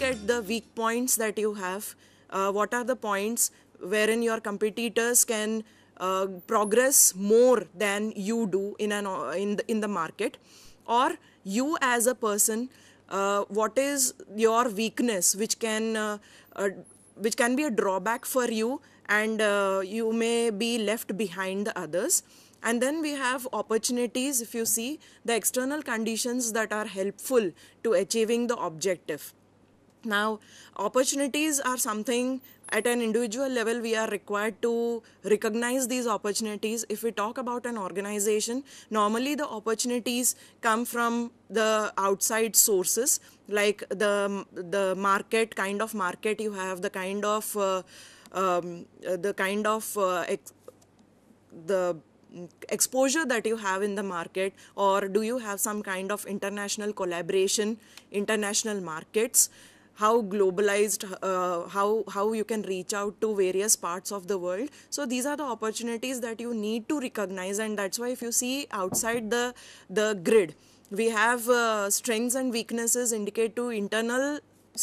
look at the weak points that you have. Uh, what are the points wherein your competitors can uh, progress more than you do in an in the, in the market, or you as a person, uh, what is your weakness which can uh, uh, which can be a drawback for you, and uh, you may be left behind the others. And then we have opportunities if you see the external conditions that are helpful to achieving the objective. Now, opportunities are something at an individual level we are required to recognize these opportunities. If we talk about an organization, normally the opportunities come from the outside sources like the, the market, kind of market you have, the kind of, uh, um, the kind of uh, the exposure that you have in the market or do you have some kind of international collaboration international markets how globalized uh, how how you can reach out to various parts of the world so these are the opportunities that you need to recognize and that's why if you see outside the the grid we have uh, strengths and weaknesses indicate to internal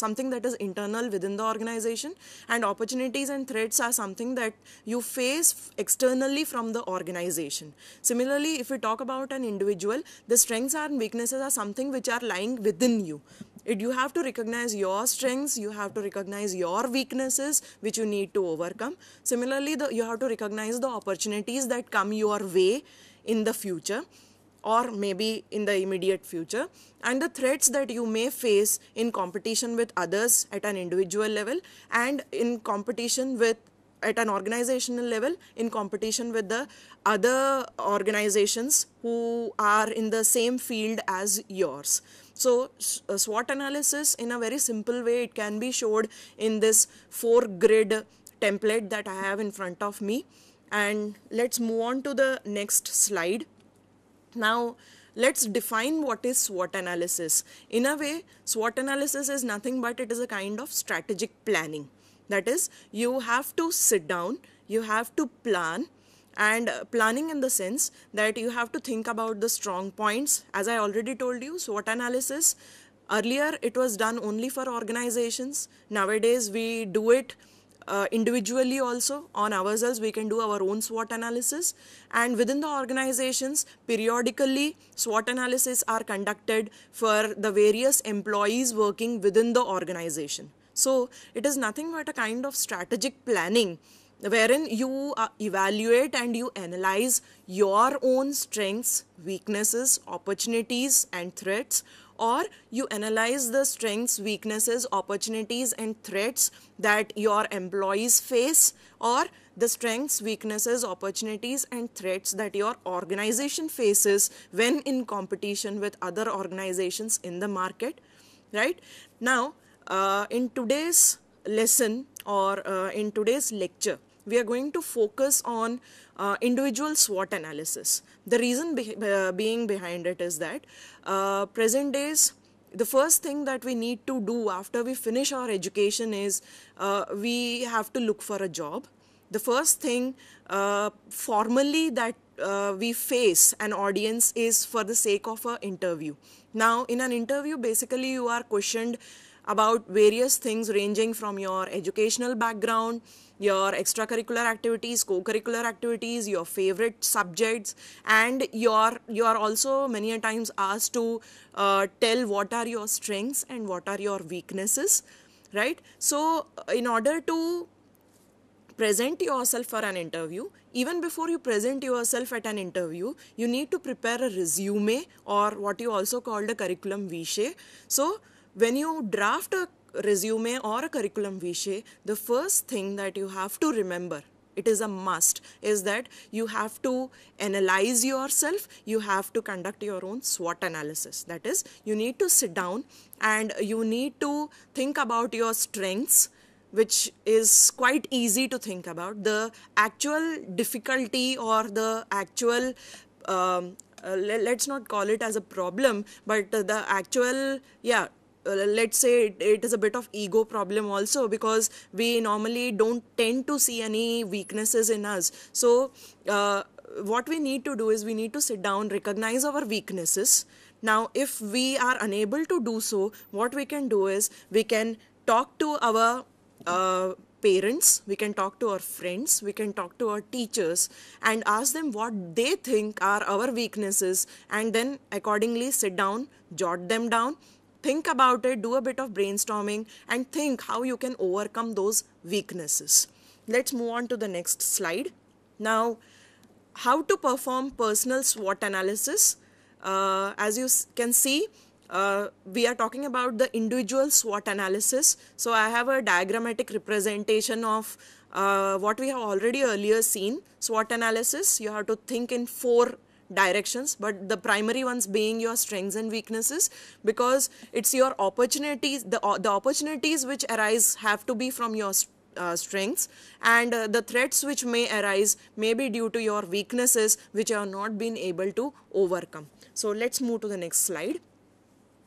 something that is internal within the organization and opportunities and threats are something that you face externally from the organization similarly if we talk about an individual the strengths and weaknesses are something which are lying within you you have to recognize your strengths, you have to recognize your weaknesses which you need to overcome. Similarly, the, you have to recognize the opportunities that come your way in the future or maybe in the immediate future and the threats that you may face in competition with others at an individual level and in competition with at an organizational level in competition with the other organizations who are in the same field as yours. So uh, SWOT analysis in a very simple way it can be showed in this four grid template that I have in front of me and let's move on to the next slide. Now let's define what is SWOT analysis. In a way SWOT analysis is nothing but it is a kind of strategic planning that is you have to sit down, you have to plan and uh, planning in the sense that you have to think about the strong points as i already told you SWOT analysis earlier it was done only for organizations nowadays we do it uh, individually also on ourselves we can do our own SWOT analysis and within the organizations periodically SWOT analysis are conducted for the various employees working within the organization. So it is nothing but a kind of strategic planning wherein you uh, evaluate and you analyze your own strengths, weaknesses, opportunities and threats or you analyze the strengths, weaknesses, opportunities and threats that your employees face or the strengths, weaknesses, opportunities and threats that your organization faces when in competition with other organizations in the market, right? Now, uh, in today's lesson or uh, in today's lecture, we are going to focus on uh, individual SWOT analysis. The reason be uh, being behind it is that uh, present days, the first thing that we need to do after we finish our education is uh, we have to look for a job. The first thing uh, formally that uh, we face an audience is for the sake of an interview. Now, in an interview, basically you are questioned about various things ranging from your educational background, your extracurricular activities, co-curricular activities, your favorite subjects and your you are also many a times asked to uh, tell what are your strengths and what are your weaknesses, right? So uh, in order to present yourself for an interview, even before you present yourself at an interview, you need to prepare a resume or what you also called a curriculum vitae. So when you draft a resume or a curriculum vitae, the first thing that you have to remember it is a must is that you have to analyze yourself you have to conduct your own swot analysis that is you need to sit down and you need to think about your strengths which is quite easy to think about the actual difficulty or the actual um, uh, let's not call it as a problem but the actual yeah uh, let's say it, it is a bit of ego problem also because we normally don't tend to see any weaknesses in us so uh, what we need to do is we need to sit down recognize our weaknesses now if we are unable to do so what we can do is we can talk to our uh, parents, we can talk to our friends, we can talk to our teachers and ask them what they think are our weaknesses and then accordingly sit down, jot them down think about it, do a bit of brainstorming, and think how you can overcome those weaknesses. Let's move on to the next slide. Now, how to perform personal SWOT analysis. Uh, as you can see, uh, we are talking about the individual SWOT analysis. So I have a diagrammatic representation of uh, what we have already earlier seen. SWOT analysis, you have to think in four directions but the primary ones being your strengths and weaknesses because it's your opportunities the, the opportunities which arise have to be from your uh, strengths and uh, the threats which may arise may be due to your weaknesses which are not been able to overcome. So let's move to the next slide.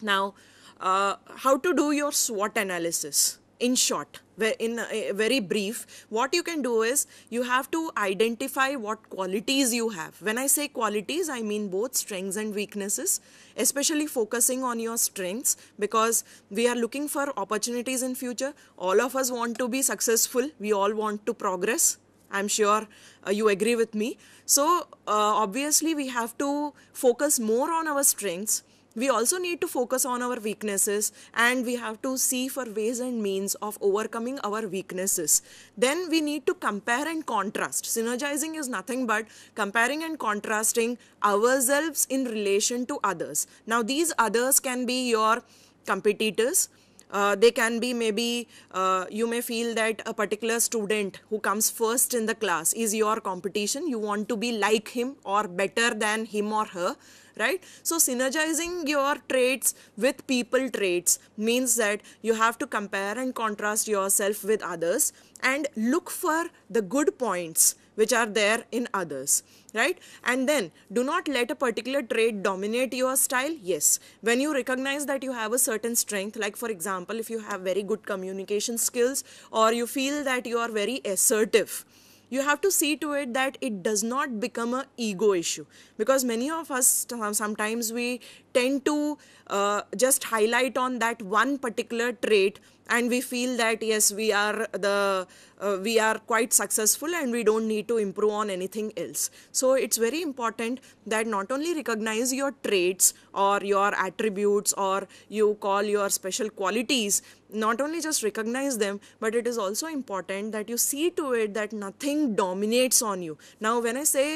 Now uh, how to do your SWOT analysis in short in a uh, eh, very brief what you can do is you have to identify what qualities you have when i say qualities i mean both strengths and weaknesses especially focusing on your strengths because we are looking for opportunities in future all of us want to be successful we all want to progress I'm sure uh, you agree with me. So, uh, obviously, we have to focus more on our strengths we also need to focus on our weaknesses and we have to see for ways and means of overcoming our weaknesses then we need to compare and contrast synergizing is nothing but comparing and contrasting ourselves in relation to others now these others can be your competitors uh, they can be maybe uh, you may feel that a particular student who comes first in the class is your competition you want to be like him or better than him or her right? So synergizing your traits with people traits means that you have to compare and contrast yourself with others and look for the good points which are there in others right and then do not let a particular trait dominate your style yes when you recognize that you have a certain strength like for example if you have very good communication skills or you feel that you are very assertive you have to see to it that it does not become a ego issue because many of us sometimes we tend to uh, just highlight on that one particular trait and we feel that yes we are the uh, we are quite successful and we don't need to improve on anything else so it's very important that not only recognize your traits or your attributes or you call your special qualities not only just recognize them but it is also important that you see to it that nothing dominates on you now when i say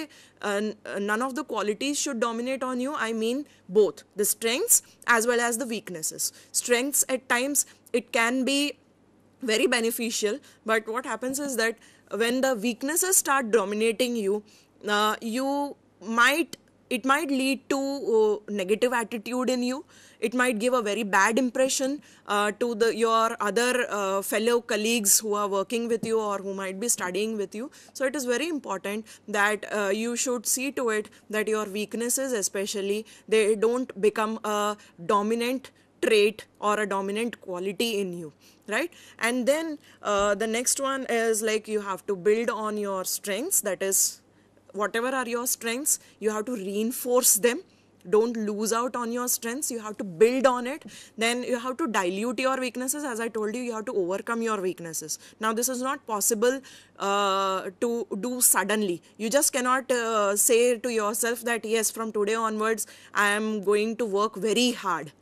uh, uh none of the qualities should dominate on you i mean both the strengths as well as the weaknesses strengths at times it can be very beneficial but what happens is that when the weaknesses start dominating you uh, you might it might lead to uh, negative attitude in you it might give a very bad impression uh, to the your other uh, fellow colleagues who are working with you or who might be studying with you so it is very important that uh, you should see to it that your weaknesses especially they don't become a dominant trait or a dominant quality in you right and then uh, the next one is like you have to build on your strengths that is whatever are your strengths you have to reinforce them don't lose out on your strengths you have to build on it then you have to dilute your weaknesses as i told you you have to overcome your weaknesses now this is not possible uh, to do suddenly you just cannot uh, say to yourself that yes from today onwards i am going to work very hard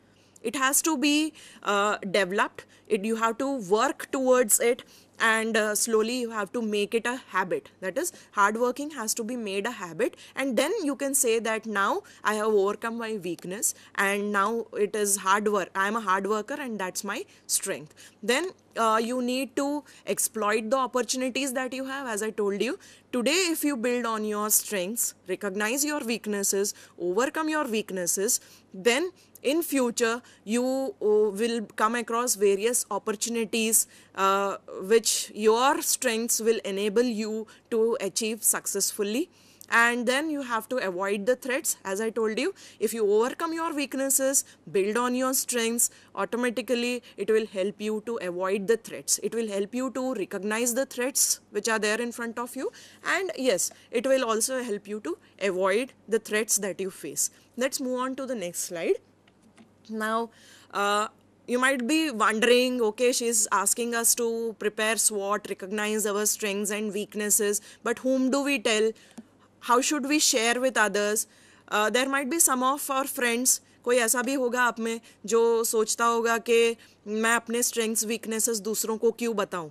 it has to be uh, developed. It, you have to work towards it and uh, slowly you have to make it a habit that is hard working has to be made a habit and then you can say that now i have overcome my weakness and now it is hard work i am a hard worker and that's my strength then uh, you need to exploit the opportunities that you have as i told you today if you build on your strengths recognize your weaknesses overcome your weaknesses then in future you uh, will come across various opportunities uh, which your strengths will enable you to achieve successfully and then you have to avoid the threats as I told you if you overcome your weaknesses build on your strengths automatically it will help you to avoid the threats it will help you to recognize the threats which are there in front of you and yes it will also help you to avoid the threats that you face let's move on to the next slide Now, uh, you might be wondering okay she is asking us to prepare SWOT recognize our strengths and weaknesses but whom do we tell how should we share with others uh, there might be some of our friends कोई ऐसा भी होगा आप में जो सोचता होगा कि मैं अपने स्ट्रेंथ्स वीकनेसेस दूसरों को क्यों बताऊं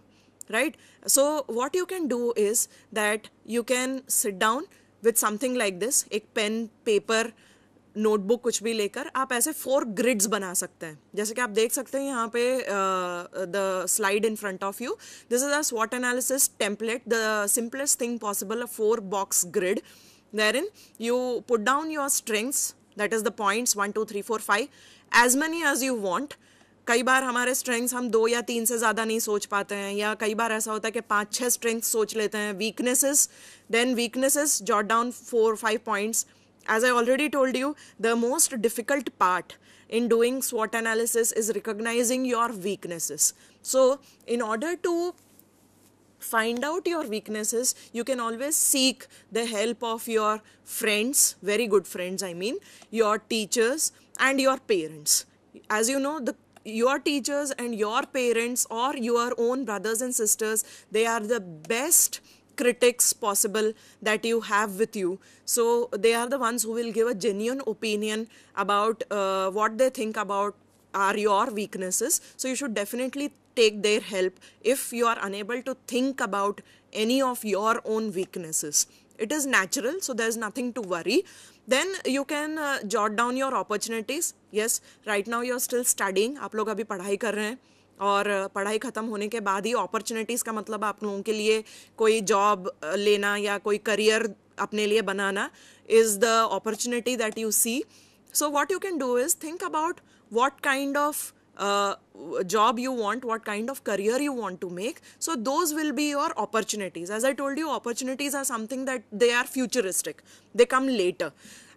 right so what you can do is that you can sit down with something like this एक पेन पेपर uh, नोटबुक कुछ भी लेकर आप ऐसे फोर ग्रिड्स बना सकते हैं जैसे कि आप देख सकते हैं यहाँ पे the slide in front of you this is a स्वॉट analysis template the simplest thing possible a four box grid there in you put down your strengths that is the points one two three four five as many as you want कई बार हमारे strengths हम दो या तीन से ज़्यादा नहीं सोच पाते हैं या कई बार ऐसा होता है कि पाँच छः स्ट्रेंग्स सोच लेते हैं weaknesses then weaknesses jot down four five points As I already told you, the most difficult part in doing SWOT analysis is recognizing your weaknesses. So, in order to find out your weaknesses you can always seek the help of your friends very good friends i mean your teachers and your parents as you know the your teachers and your parents or your own brothers and sisters they are the best critics possible that you have with you. So they are the ones who will give a genuine opinion about uh, what they think about are your weaknesses. So you should definitely take their help if you are unable to think about any of your own weaknesses. It is natural, so there's nothing to worry. Then you can uh, jot down your opportunities. Yes, right now you're still studying. आप लोग अभी पढ़ाई कर रहे हैं और पढ़ाई ख़त्म होने के बाद ही अपॉर्चुनिटीज़ का मतलब आप लोगों के लिए कोई जॉब लेना या कोई करियर अपने लिए बनाना is the opportunity that you see so what you can do is think about what kind of job you want what kind of career you want to make so those will be your opportunities as I told you opportunities are something that they are futuristic they come later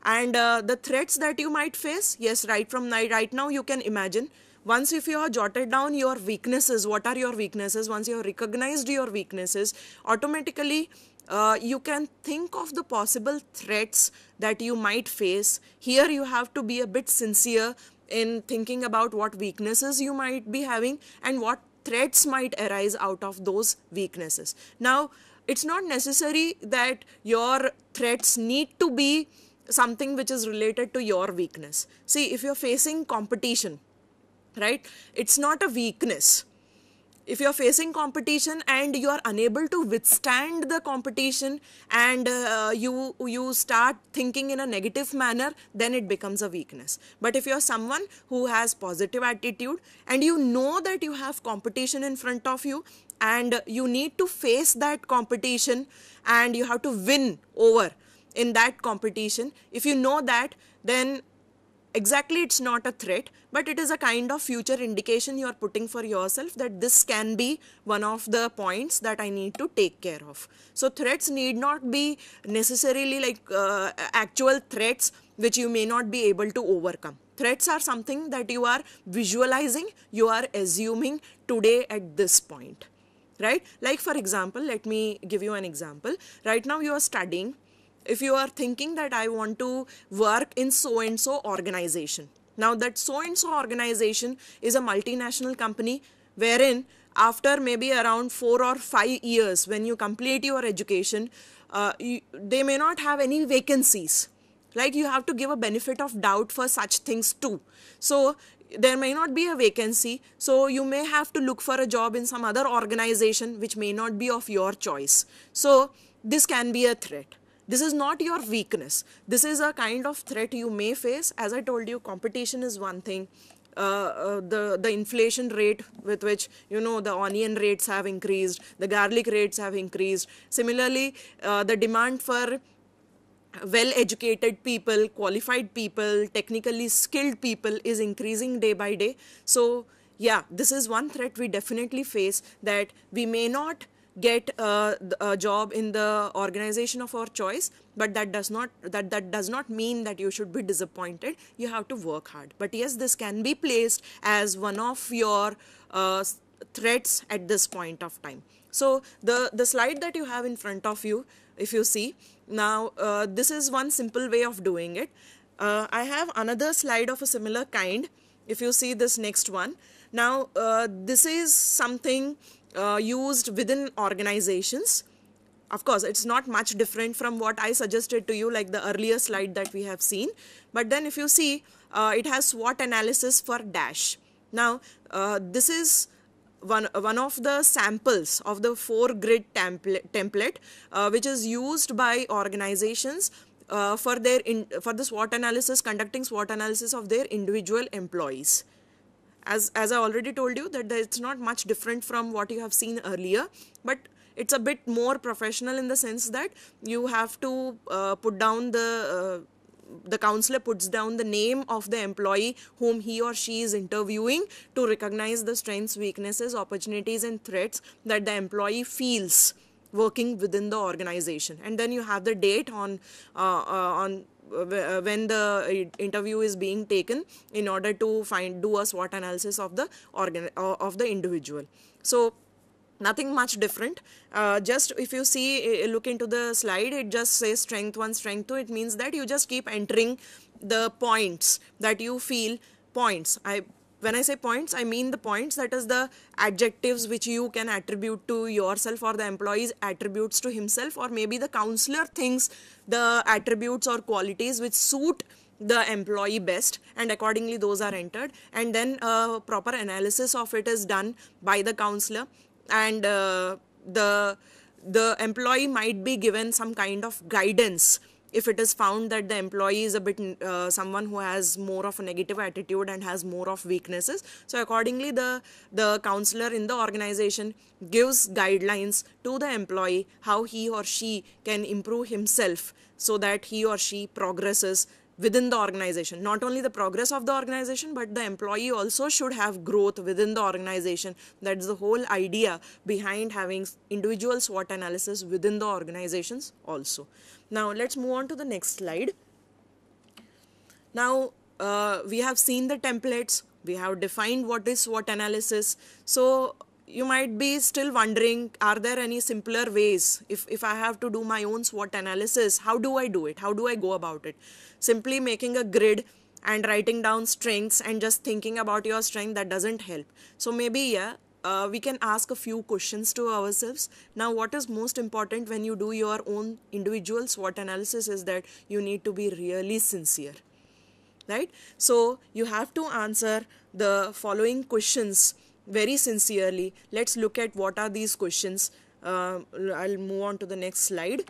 and the threats that you might face yes right from night right now you can imagine once if you have jotted down your weaknesses what are your weaknesses once you have recognized your weaknesses automatically uh, you can think of the possible threats that you might face here you have to be a bit sincere in thinking about what weaknesses you might be having and what threats might arise out of those weaknesses now it's not necessary that your threats need to be something which is related to your weakness see if you're facing competition right? It's not a weakness. If you're facing competition and you are unable to withstand the competition and uh, you, you start thinking in a negative manner, then it becomes a weakness. But if you're someone who has positive attitude and you know that you have competition in front of you and you need to face that competition and you have to win over in that competition, if you know that, then exactly it's not a threat but it is a kind of future indication you are putting for yourself that this can be one of the points that I need to take care of. So threats need not be necessarily like uh, actual threats which you may not be able to overcome. Threats are something that you are visualizing, you are assuming today at this point, right? Like for example, let me give you an example. Right now you are studying if you are thinking that I want to work in so and so organization. Now, that so and so organization is a multinational company wherein, after maybe around four or five years, when you complete your education, uh, you, they may not have any vacancies. Like you have to give a benefit of doubt for such things too. So, there may not be a vacancy. So, you may have to look for a job in some other organization which may not be of your choice. So, this can be a threat. This is not your weakness. This is a kind of threat you may face. As I told you, competition is one thing. Uh, uh, the the inflation rate with which you know the onion rates have increased, the garlic rates have increased. Similarly, uh, the demand for well educated people, qualified people, technically skilled people is increasing day by day. So yeah, this is one threat we definitely face that we may not get a job in the organization of our choice but that does not that that does not mean that you should be disappointed you have to work hard but yes this can be placed as one of your uh, threats at this point of time so the the slide that you have in front of you if you see now uh, this is one simple way of doing it uh, i have another slide of a similar kind if you see this next one now uh, this is something uh, used within organizations of course it's not much different from what i suggested to you like the earlier slide that we have seen but then if you see uh, it has SWOT analysis for dash now uh, this is one, one of the samples of the four grid template, template uh, which is used by organizations uh, for their in, for the SWOT analysis, conducting SWOT analysis of their individual employees. As, as I already told you that it's not much different from what you have seen earlier, but it's a bit more professional in the sense that you have to uh, put down the uh, the counselor puts down the name of the employee whom he or she is interviewing to recognize the strengths weaknesses opportunities and threats that the employee feels working within the organization and then you have the date on uh, uh, on uh, when the interview is being taken in order to find do a SWOT analysis of the organ of the individual. So nothing much different uh, just if you see look into the slide it just says strength 1 strength 2 it means that you just keep entering the points that you feel points i when I say points, I mean the points that is the adjectives which you can attribute to yourself or the employee's attributes to himself or maybe the counselor thinks the attributes or qualities which suit the employee best and accordingly those are entered and then a uh, proper analysis of it is done by the counselor and uh, the the employee might be given some kind of guidance if it is found that the employee is a bit uh, someone who has more of a negative attitude and has more of weaknesses so accordingly the the counselor in the organization gives guidelines to the employee how he or she can improve himself so that he or she progresses within the organization not only the progress of the organization but the employee also should have growth within the organization that's the whole idea behind having individual swot analysis within the organizations also now let's move on to the next slide. Now uh, we have seen the templates, we have defined what is what analysis. So you might be still wondering are there any simpler ways if, if i have to do my own swot analysis how do i do it how do i go about it simply making a grid and writing down strengths and just thinking about your strength that doesn't help so maybe yeah uh, we can ask a few questions to ourselves now what is most important when you do your own individual swot analysis is that you need to be really sincere right so you have to answer the following questions very sincerely let's look at what are these questions uh, i'll move on to the next slide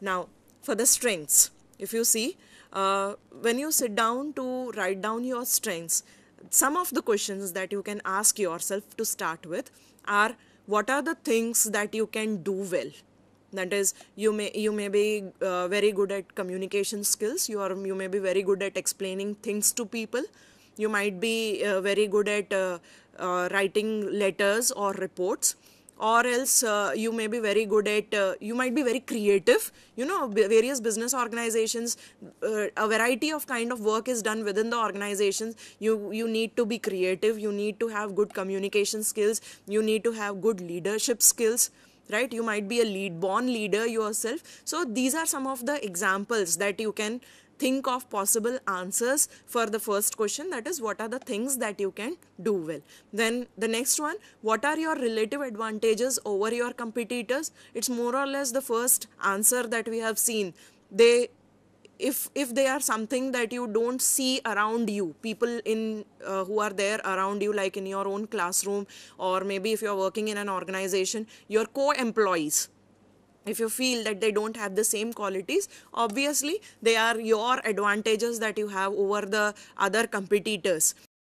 now for the strengths if you see uh, when you sit down to write down your strengths some of the questions that you can ask yourself to start with are what are the things that you can do well that is you may you may be uh, very good at communication skills you are you may be very good at explaining things to people you might be uh, very good at uh, uh writing letters or reports or else uh, you may be very good at uh, you might be very creative you know various business organizations uh, a variety of kind of work is done within the organizations you you need to be creative you need to have good communication skills you need to have good leadership skills right you might be a lead born leader yourself so these are some of the examples that you can think of possible answers for the first question that is what are the things that you can do well then the next one what are your relative advantages over your competitors it's more or less the first answer that we have seen they if if they are something that you don't see around you people in uh, who are there around you like in your own classroom or maybe if you're working in an organization your co-employees if you feel that they don't have the same qualities obviously they are your advantages that you have over the other competitors